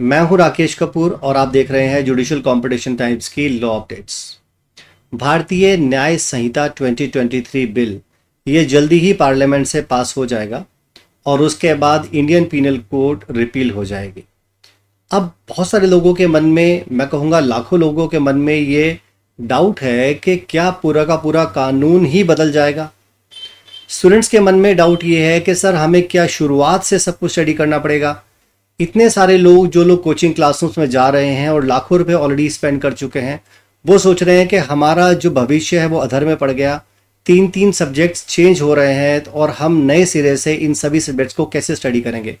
मैं हूं राकेश कपूर और आप देख रहे हैं जुडिशियल कंपटीशन टाइम्स की लॉ अपडेट्स भारतीय न्याय संहिता 2023 बिल ये जल्दी ही पार्लियामेंट से पास हो जाएगा और उसके बाद इंडियन पीनल कोड रिपील हो जाएगी अब बहुत सारे लोगों के मन में मैं कहूँगा लाखों लोगों के मन में ये डाउट है कि क्या पूरा का पूरा कानून ही बदल जाएगा स्टूडेंट्स के मन में डाउट ये है कि सर हमें क्या शुरुआत से सब कुछ स्टडी करना पड़ेगा इतने सारे लोग जो लोग कोचिंग क्लासरूम्स में जा रहे हैं और लाखों रुपए ऑलरेडी स्पेंड कर चुके हैं वो सोच रहे हैं कि हमारा जो भविष्य है वो अधर में पड़ गया तीन तीन सब्जेक्ट्स चेंज हो रहे हैं और हम नए सिरे से इन सभी सब्जेक्ट्स को कैसे स्टडी करेंगे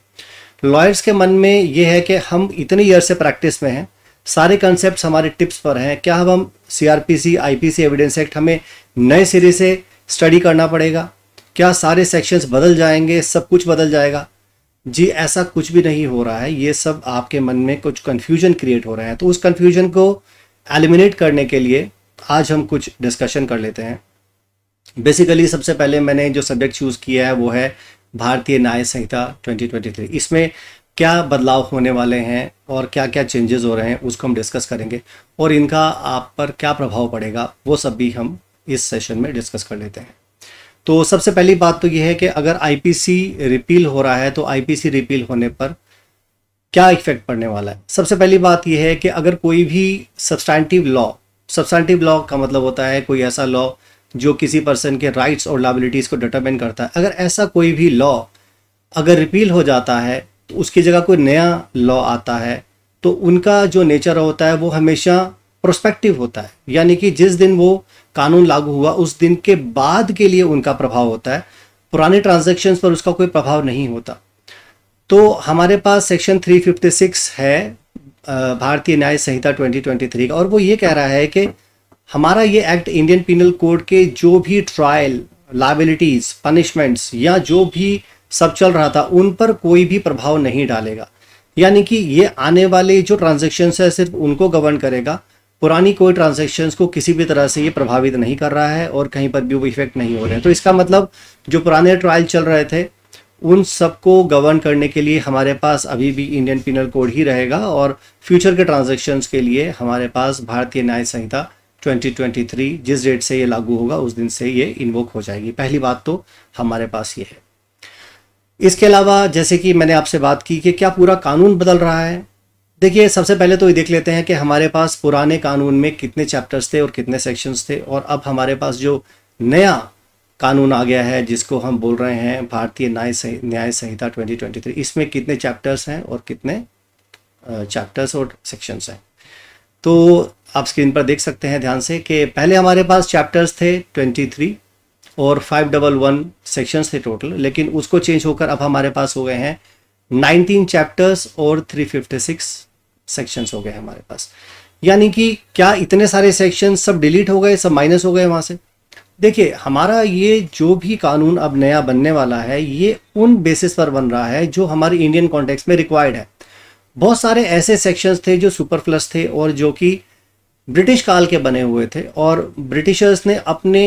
लॉयर्स के मन में ये है कि हम इतने ईयर से प्रैक्टिस में हैं सारे कॉन्सेप्ट हमारे टिप्स पर हैं क्या हम हम C R P C I P C evidence act हमें नए सिरे से स्टडी करना पड़ेगा क्या सारे सेक्शंस बदल जाएंगे सब कुछ बदल जाएगा जी ऐसा कुछ भी नहीं हो रहा है ये सब आपके मन में कुछ कन्फ्यूजन क्रिएट हो रहा है तो उस कन्फ्यूजन को एलिमिनेट करने के लिए आज हम कुछ डिस्कशन कर लेते हैं बेसिकली सबसे पहले मैंने जो सब्जेक्ट चूज़ किया है वो है भारतीय न्याय संहिता 2023 इसमें क्या बदलाव होने वाले हैं और क्या क्या चेंजेस हो रहे हैं उसको हम डिस्कस करेंगे और इनका आप पर क्या प्रभाव पड़ेगा वो सब भी हम इस सेशन में डिस्कस कर लेते हैं तो सबसे पहली बात तो यह है कि अगर आईपीसी रिपील हो रहा है तो आईपीसी रिपील होने पर क्या इफेक्ट पड़ने वाला है सबसे पहली बात यह है कि अगर कोई भी सब्सटैंटिव लॉ सब्सटैंटिव लॉ का मतलब होता है कोई ऐसा लॉ जो किसी पर्सन के राइट्स और लाइबिलिटीज़ को डिटरमिन करता है अगर ऐसा कोई भी लॉ अगर रिपील हो जाता है तो उसकी जगह कोई नया लॉ आता है तो उनका जो नेचर होता है वो हमेशा प्रोस्पेक्टिव होता है यानी कि जिस दिन वो कानून लागू हुआ उस दिन के बाद के लिए उनका प्रभाव होता है पुराने ट्रांजेक्शन पर उसका कोई प्रभाव नहीं होता तो हमारे पास सेक्शन 356 है भारतीय न्याय संहिता 2023 का और वो ये कह रहा है कि हमारा ये एक्ट इंडियन पिनल कोड के जो भी ट्रायल लाइबिलिटीज पनिशमेंट्स या जो भी सब चल रहा था उन पर कोई भी प्रभाव नहीं डालेगा यानी कि ये आने वाले जो ट्रांजेक्शन है सिर्फ उनको गवर्न करेगा पुरानी कोई ट्रांजेक्शन को किसी भी तरह से ये प्रभावित नहीं कर रहा है और कहीं पर भी वो इफेक्ट नहीं हो रहे हैं तो इसका मतलब जो पुराने ट्रायल चल रहे थे उन सबको गवर्न करने के लिए हमारे पास अभी भी इंडियन पिनल कोड ही रहेगा और फ्यूचर के ट्रांजेक्शन्स के लिए हमारे पास भारतीय न्याय संहिता 2023 जिस डेट से ये लागू होगा उस दिन से ये इन्वोक हो जाएगी पहली बात तो हमारे पास ये है इसके अलावा जैसे कि मैंने आपसे बात की कि क्या पूरा कानून बदल रहा है देखिए सबसे पहले तो ये देख लेते हैं कि हमारे पास पुराने कानून में कितने चैप्टर्स थे और कितने सेक्शंस थे और अब हमारे पास जो नया कानून आ गया है जिसको हम बोल रहे हैं भारतीय न्याय न्याय संहिता 2023 इसमें कितने चैप्टर्स हैं और कितने चैप्टर्स और सेक्शंस हैं तो आप स्क्रीन पर देख सकते हैं ध्यान से कि पहले हमारे पास चैप्टर्स थे ट्वेंटी और फाइव डबल वन थे टोटल लेकिन उसको चेंज होकर अब हमारे पास हो गए हैं 19 चैप्टर्स और 356 सेक्शंस हो गए हमारे पास यानी कि क्या इतने सारे सेक्शन सब डिलीट हो गए सब माइनस हो गए वहाँ से देखिए हमारा ये जो भी कानून अब नया बनने वाला है ये उन बेसिस पर बन रहा है जो हमारे इंडियन कॉन्टेक्स में रिक्वायर्ड है बहुत सारे ऐसे सेक्शंस थे जो प्लस थे और जो कि ब्रिटिश काल के बने हुए थे और ब्रिटिशर्स ने अपने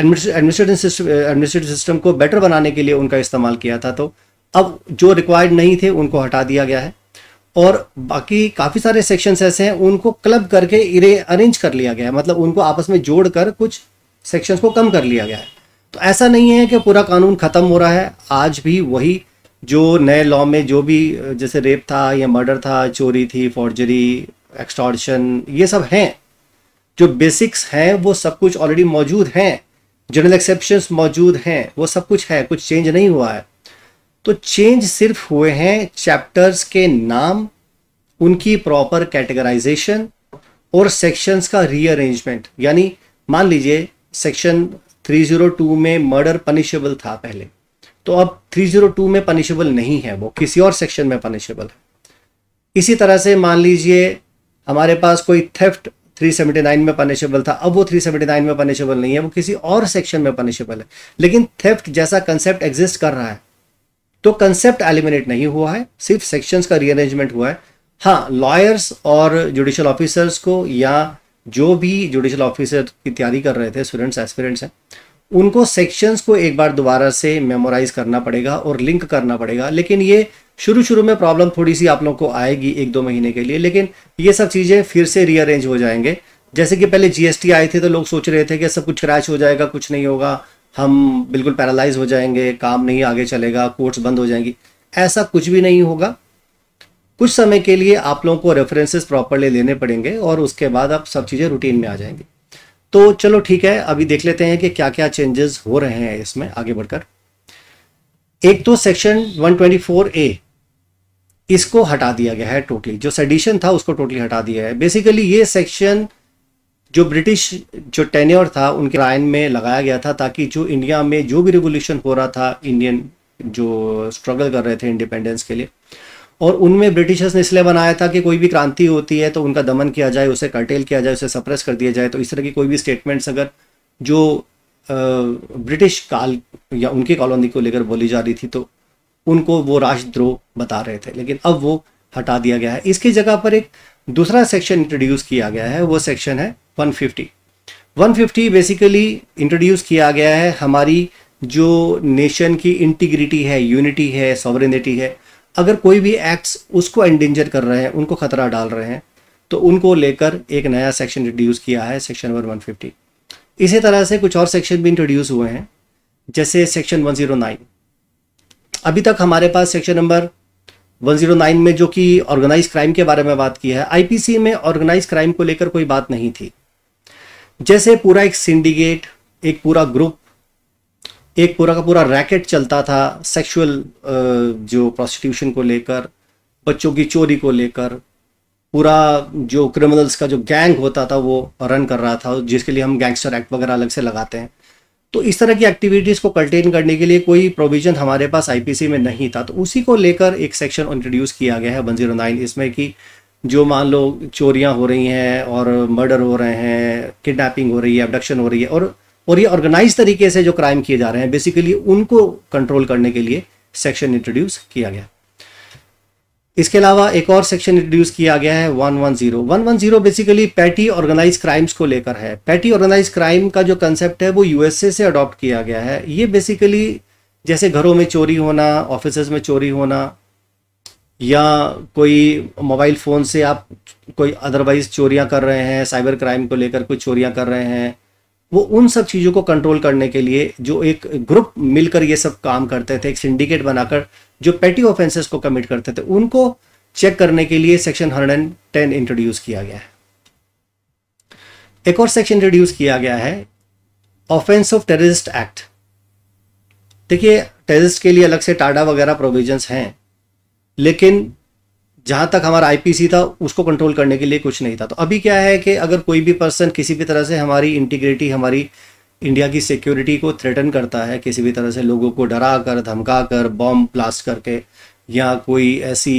एडमिनिस्ट्रेटिव सिस्टम एडमिनिस्ट्रेटिव सिस्टम को बेटर बनाने के लिए उनका इस्तेमाल किया था तो अब जो रिक्वायर्ड नहीं थे उनको हटा दिया गया है और बाकी काफ़ी सारे सेक्शंस ऐसे हैं उनको क्लब करके इरे अरेंज कर लिया गया है मतलब उनको आपस में जोड़कर कुछ सेक्शंस को कम कर लिया गया है तो ऐसा नहीं है कि पूरा कानून ख़त्म हो रहा है आज भी वही जो नए लॉ में जो भी जैसे रेप था या मर्डर था चोरी थी फॉर्जरी एक्सटॉर्शन ये सब हैं जो बेसिक्स हैं वो सब कुछ ऑलरेडी मौजूद हैं जनरल एक्सेप्शन मौजूद हैं वो सब कुछ है कुछ चेंज नहीं हुआ है तो चेंज सिर्फ हुए हैं चैप्टर्स के नाम उनकी प्रॉपर कैटेगराइजेशन और सेक्शंस का रीअरेंजमेंट यानी मान लीजिए सेक्शन 302 में मर्डर पनिशेबल था पहले तो अब 302 में पनिशेबल नहीं है वो किसी और सेक्शन में पनिशेबल है इसी तरह से मान लीजिए हमारे पास कोई थेफ्ट 379 में पनिशेबल था अब वो 379 में पनिशेबल नहीं है वो किसी और सेक्शन में पनिशेबल है लेकिन थेफ्ट जैसा कंसेप्ट एग्जिस्ट कर रहा है तो कंसेप्ट एलिमिनेट नहीं हुआ है सिर्फ सेक्शंस का रीअरेंजमेंट हुआ है हाँ लॉयर्स और जुडिशल ऑफिसर्स को या जो भी जुडिशल ऑफिसर की तैयारी कर रहे थे स्टूडेंट्स एस्पिरेंट्स हैं उनको सेक्शंस को एक बार दोबारा से मेमोराइज करना पड़ेगा और लिंक करना पड़ेगा लेकिन ये शुरू शुरू में प्रॉब्लम थोड़ी सी आप लोग को आएगी एक दो महीने के लिए लेकिन ये सब चीज़ें फिर से रीअरेंज हो जाएंगे जैसे कि पहले जीएसटी आए थे तो लोग सोच रहे थे कि सब कुछ क्रैश हो जाएगा कुछ नहीं होगा हम बिल्कुल पैरालाइज हो जाएंगे काम नहीं आगे चलेगा कोर्ट्स बंद हो जाएंगी ऐसा कुछ भी नहीं होगा कुछ समय के लिए आप लोगों को रेफरेंसेस प्रॉपरली लेने पड़ेंगे और उसके बाद आप सब चीज़ें रूटीन में आ जाएंगी तो चलो ठीक है अभी देख लेते हैं कि क्या क्या चेंजेस हो रहे हैं इसमें आगे बढ़कर एक तो सेक्शन 124 ए इसको हटा दिया गया है टोटली जो सेडिशन था उसको टोटली हटा दिया है बेसिकली ये सेक्शन जो ब्रिटिश जो टेन्योर था उनके रायन में लगाया गया था ताकि जो इंडिया में जो भी रिवोल्यूशन हो रहा था इंडियन जो स्ट्रगल कर रहे थे इंडिपेंडेंस के लिए और उनमें ब्रिटिशर्स ने इसलिए बनाया था कि कोई भी क्रांति होती है तो उनका दमन किया जाए उसे कर्टेल किया जाए उसे सप्रेस कर दिया जाए तो इस तरह की कोई भी स्टेटमेंट्स अगर जो ब्रिटिश काल या उनकी कॉलोनी को लेकर बोली जा रही थी तो उनको वो राष्ट्रद्रोह बता रहे थे लेकिन अब वो हटा दिया गया है इसकी जगह पर एक दूसरा सेक्शन इंट्रोड्यूस किया गया है वो सेक्शन है 150 150 बेसिकली इंट्रोड्यूस किया गया है हमारी जो नेशन की इंटीग्रिटी है यूनिटी है सॉवरिनिटी है अगर कोई भी एक्ट्स उसको एंडेंजर कर रहे हैं उनको खतरा डाल रहे हैं तो उनको लेकर एक नया सेक्शन इंट्रोड्यूस किया है सेक्शन नंबर 150 इसी तरह से कुछ और सेक्शन भी इंट्रोड्यूस हुए हैं जैसे सेक्शन 109 अभी तक हमारे पास सेक्शन नंबर 109 में जो कि ऑर्गेनाइज क्राइम के बारे में बात की है आईपीसी में ऑर्गेनाइज क्राइम को लेकर कोई बात नहीं थी जैसे पूरा एक सिंडिकेट एक पूरा ग्रुप एक पूरा का पूरा रैकेट चलता था सेक्सुअल जो प्रोस्टिट्यूशन को लेकर बच्चों की चोरी को लेकर पूरा जो क्रिमिनल्स का जो गैंग होता था वो रन कर रहा था जिसके लिए हम गैंगस्टर एक्ट वगैरह अलग से लगाते हैं तो इस तरह की एक्टिविटीज़ को कंटेन करने के लिए कोई प्रोविज़न हमारे पास आईपीसी में नहीं था तो उसी को लेकर एक सेक्शन इंट्रोड्यूस किया गया है वन जीरो नाइन इसमें कि जो मान लो चोरियां हो रही हैं और मर्डर हो रहे हैं किडनैपिंग हो रही है अबडक्शन हो रही है और और ये ऑर्गेनाइज तरीके से जो क्राइम किए जा रहे हैं बेसिकली उनको कंट्रोल करने के लिए सेक्शन इंट्रोड्यूस किया गया इसके अलावा एक और सेक्शन इंट्रोड्यूस किया गया है 110 110 बेसिकली पैटी ऑर्गेनाइज क्राइम्स को लेकर है पैटी ऑर्गेनाइज क्राइम का जो कंसेप्ट है वो यूएसए से अडॉप्ट किया गया है ये बेसिकली जैसे घरों में चोरी होना ऑफिस में चोरी होना या कोई मोबाइल फ़ोन से आप कोई अदरवाइज चोरियां कर रहे हैं साइबर क्राइम को लेकर कोई चोरियां कर रहे हैं वो उन सब चीज़ों को कंट्रोल करने के लिए जो एक ग्रुप मिलकर ये सब काम करते थे एक सिंडिकेट बनाकर जो पेटी ऑफेंसेस को कमिट करते थे उनको चेक करने के लिए सेक्शन टेन इंट्रोड्यूस किया गया है एक और सेक्शन इंट्रोड्यूस किया गया है ऑफेंस ऑफ टेररिस्ट एक्ट देखिए टेररिस्ट के लिए अलग से टाडा वगैरह प्रोविजंस हैं लेकिन जहाँ तक हमारा आईपीसी था उसको कंट्रोल करने के लिए कुछ नहीं था तो अभी क्या है कि अगर कोई भी पर्सन किसी भी तरह से हमारी इंटीग्रिटी हमारी इंडिया की सिक्योरिटी को थ्रेटन करता है किसी भी तरह से लोगों को डरा कर धमका कर बॉम्ब ब्लास्ट करके या कोई ऐसी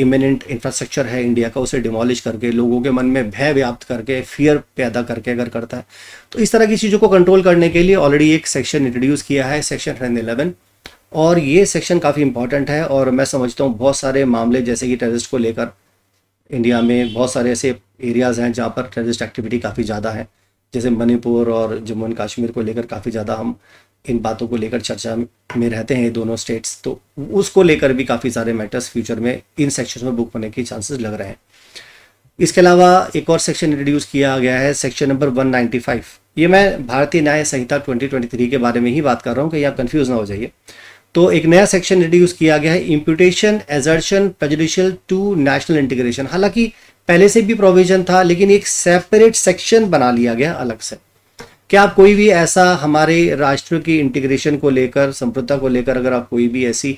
इमिनेंट इंफ्रास्ट्रक्चर है इंडिया का उसे डिमोलिश करके लोगों के मन में भय व्याप्त करके फियर पैदा करके अगर करता है तो इस तरह की चीज़ों को कंट्रोल करने के लिए ऑलरेडी एक सेक्शन इंट्रोड्यूस किया है सेक्शन हंड्रेड और ये सेक्शन काफ़ी इंपॉर्टेंट है और मैं समझता हूँ बहुत सारे मामले जैसे कि टेररिस्ट को लेकर इंडिया में बहुत सारे ऐसे एरियाज़ हैं जहाँ पर टेररिस्ट एक्टिविटी काफ़ी ज़्यादा है जैसे मणिपुर और जम्मू एंड कश्मीर को लेकर काफ़ी ज़्यादा हम इन बातों को लेकर चर्चा में रहते हैं दोनों स्टेट्स तो उसको लेकर भी काफ़ी सारे मैटर्स फ्यूचर में इन सेक्शन में बुक होने के चांसेस लग रहे हैं इसके अलावा एक और सेक्शन इंट्रोड्यूस किया गया है सेक्शन नंबर 195 ये मैं भारतीय न्याय संहिता 2023 के बारे में ही बात कर रहा हूँ कि आप कन्फ्यूज ना हो जाइए तो एक नया सेक्शन इंट्रोड्यूस किया गया है imputation assertion prejudicial to national integration हालांकि पहले से भी प्रोविजन था लेकिन एक सेपरेट सेक्शन बना लिया गया अलग से क्या आप कोई भी ऐसा हमारे राष्ट्र की इंटीग्रेशन को लेकर संप्रदा को लेकर अगर आप कोई भी ऐसी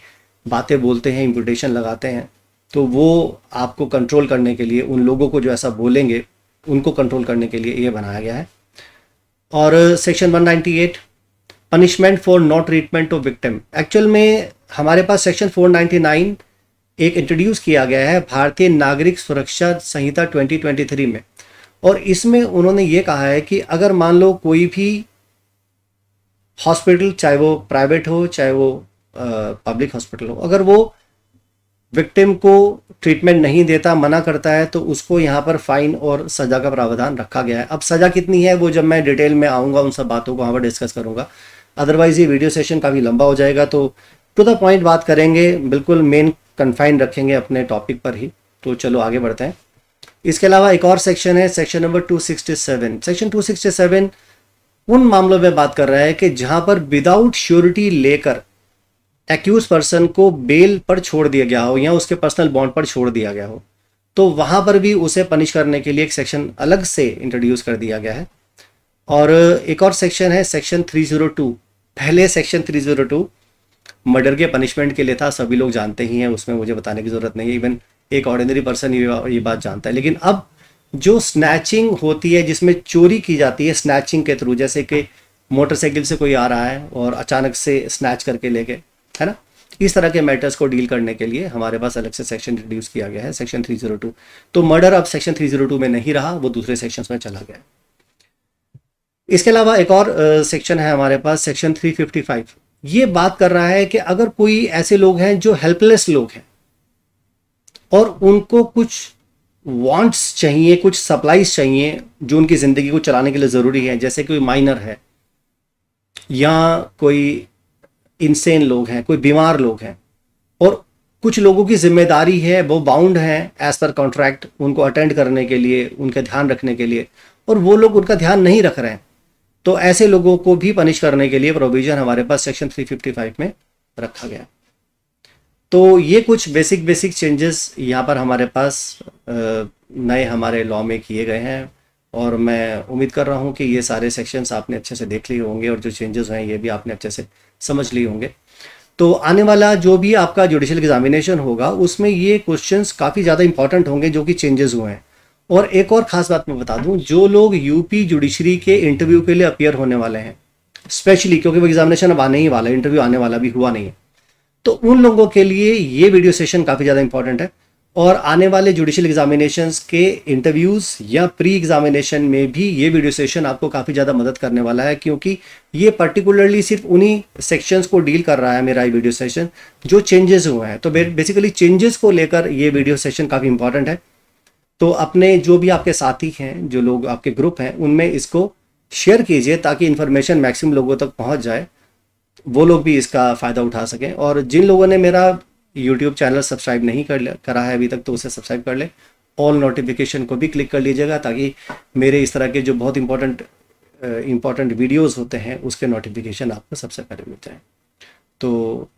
बातें बोलते हैं इम्प्यूटेशन लगाते हैं तो वो आपको कंट्रोल करने के लिए उन लोगों को जो ऐसा बोलेंगे उनको कंट्रोल करने के लिए ये बनाया गया है और section 198 punishment for not treatment of victim actual में हमारे पास सेक्शन 499 एक इंट्रोड्यूस किया गया है भारतीय नागरिक सुरक्षा संहिता 2023 में और इसमें उन्होंने ये कहा है कि अगर मान लो कोई भी हॉस्पिटल चाहे वो प्राइवेट हो चाहे वो पब्लिक हॉस्पिटल हो अगर वो विक्टिम को ट्रीटमेंट नहीं देता मना करता है तो उसको यहाँ पर फाइन और सजा का प्रावधान रखा गया है अब सजा कितनी है वो जब मैं डिटेल में आऊँगा उन सब बातों को वहाँ पर डिस्कस करूँगा अदरवाइज़ ये वीडियो सेशन काफ़ी लंबा हो जाएगा तो टू द पॉइंट बात करेंगे बिल्कुल मेन कन्फाइन रखेंगे अपने टॉपिक पर ही तो चलो आगे बढ़ते हैं इसके अलावा एक और सेक्शन है सेक्शन नंबर 267 सेक्शन 267 उन मामलों में बात कर रहा है कि जहां पर विदाउट श्योरिटी लेकर एक्यूज पर्सन को बेल पर छोड़ दिया गया हो या उसके पर्सनल बॉन्ड पर छोड़ दिया गया हो तो वहां पर भी उसे पनिश करने के लिए एक सेक्शन अलग से इंट्रोड्यूस कर दिया गया है और एक और सेक्शन है सेक्शन 302 पहले सेक्शन 302 मर्डर के पनिशमेंट के लिए था सभी लोग जानते ही हैं उसमें मुझे बताने की ज़रूरत नहीं है इवन एक ऑर्डिनरी पर्सन ये बात जानता है लेकिन अब जो स्नैचिंग होती है जिसमें चोरी की जाती है स्नैचिंग के थ्रू जैसे कि मोटरसाइकिल से कोई आ रहा है और अचानक से स्नैच करके ले गए है ना इस तरह के मैटर्स को डील करने के लिए हमारे पास अलग से सेक्शन रिड्यूस किया गया है सेक्शन 302 तो मर्डर अब सेक्शन 302 में नहीं रहा वो दूसरे सेक्शंस में चला गया इसके अलावा एक और सेक्शन है हमारे पास सेक्शन 355 ये बात कर रहा है कि अगर कोई ऐसे लोग हैं जो हेल्पलेस लोग हैं और उनको कुछ वांट्स चाहिए कुछ सप्लाईज चाहिए जो उनकी ज़िंदगी को चलाने के लिए ज़रूरी है जैसे कोई माइनर है या कोई इंसेन लोग हैं कोई बीमार लोग हैं और कुछ लोगों की जिम्मेदारी है वो बाउंड हैं एज पर कॉन्ट्रैक्ट उनको अटेंड करने के लिए उनका ध्यान रखने के लिए और वो लोग उनका ध्यान नहीं रख रहे हैं तो ऐसे लोगों को भी पनिश करने के लिए प्रोविजन हमारे पास सेक्शन 355 में रखा गया तो ये कुछ बेसिक बेसिक चेंजेस यहाँ पर हमारे पास नए हमारे लॉ में किए गए हैं और मैं उम्मीद कर रहा हूँ कि ये सारे सेक्शंस आपने अच्छे से देख लिए होंगे और जो चेंजेस हैं ये भी आपने अच्छे से समझ लिए होंगे तो आने वाला जो भी आपका जुडिशल एग्जामिनेशन होगा उसमें ये क्वेश्चंस काफ़ी ज़्यादा इंपॉर्टेंट होंगे जो कि चेंजेस हुए हैं और एक और ख़ास बात मैं बता दूं जो लोग यूपी जुडिशरी के इंटरव्यू के लिए अपियर होने वाले हैं स्पेशली क्योंकि वो एग्जामिनेशन अब आने ही वाला है इंटरव्यू आने वाला भी हुआ नहीं है तो उन लोगों के लिए ये वीडियो सेशन काफ़ी ज़्यादा इंपॉर्टेंट है और आने वाले जुडिशियल एग्जामिनेशन के इंटरव्यूज़ या प्री एग्जामिनेशन में भी ये वीडियो सेशन आपको काफ़ी ज़्यादा मदद करने वाला है क्योंकि ये पर्टिकुलरली सिर्फ उन्हीं सेक्शंस को डील कर रहा है मेरा ये वीडियो सेशन जो चेंजेस हुए हैं तो बेसिकली चेंजेस को लेकर ये वीडियो सेशन काफ़ी इंपॉर्टेंट है तो अपने जो भी आपके साथी हैं जो लोग आपके ग्रुप हैं उनमें इसको शेयर कीजिए ताकि इन्फॉर्मेशन मैक्सिमम लोगों तक पहुंच जाए वो लोग भी इसका फ़ायदा उठा सकें और जिन लोगों ने मेरा यूट्यूब चैनल सब्सक्राइब नहीं कर करा है अभी तक तो उसे सब्सक्राइब कर लें ऑल नोटिफिकेशन को भी क्लिक कर लीजिएगा ताकि मेरे इस तरह के जो बहुत इंपॉर्टेंट इंपॉर्टेंट वीडियोज़ होते हैं उसके नोटिफिकेशन आपको सबसे पहले मिल जाए तो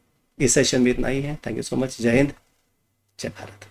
इस सेशन में इतना ही है थैंक यू सो मच जय हिंद जय भारत